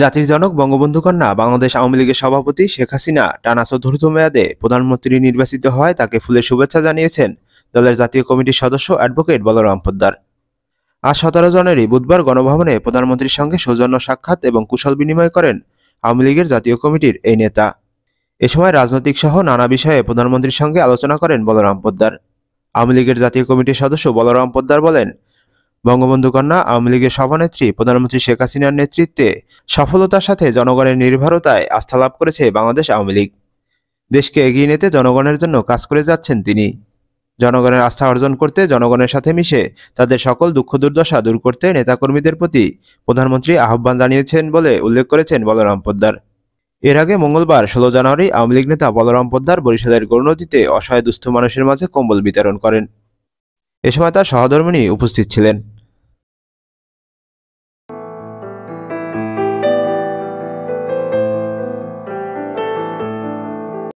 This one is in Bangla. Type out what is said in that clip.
জাতির জনক বঙ্গবন্ধু কন্যা বাংলাদেশ আওয়ামী লীগের সভাপতি শেখ হাসিনা টানা চতুর্থ মেয়াদে প্রধানমন্ত্রী নির্বাচিত হয় তাকে ফুলের শুভেচ্ছা জানিয়েছেন দলের জাতীয় কমিটির সদস্য অ্যাডভোকেট বলরাম পোদ্দার আজ সতেরো জানুয়ারি বুধবার গণভবনে প্রধানমন্ত্রীর সঙ্গে সৌজন্য সাক্ষাৎ এবং কুশল বিনিময় করেন আওয়ামী লীগের জাতীয় কমিটির এই নেতা এ সময় রাজনৈতিক সহ নানা বিষয়ে প্রধানমন্ত্রীর সঙ্গে আলোচনা করেন বলরাম পোদ্দার আওয়ামী লীগের জাতীয় কমিটির সদস্য বলরাম পোদ্দার বলেন বঙ্গবন্ধু কন্যা আওয়ামী লীগের সভানেত্রী প্রধানমন্ত্রী শেখ হাসিনার নেতৃত্বে সফলতার সাথে জনগণের নির্ভরতায় আস্থা লাভ করেছে বাংলাদেশ আওয়ামী লীগ দেশকে এগিয়ে নিতে জনগণের জন্য কাজ করে যাচ্ছেন তিনি জনগণের আস্থা অর্জন করতে জনগণের সাথে মিশে তাদের সকল দুঃখ দুর্দশা দূর করতে নেতাকর্মীদের প্রতি প্রধানমন্ত্রী আহ্বান জানিয়েছেন বলে উল্লেখ করেছেন বলরাম পোদ্দার এর আগে মঙ্গলবার ষোলো জানুয়ারি আওয়ামী লীগ নেতা বলরাম পোদ্দার বরিশালের গৌরনদীতে অসহায় দুস্থ মানুষের মাঝে কম্বল বিতরণ করেন এ সময় তার সহধর্মিনী উপস্থিত ছিলেন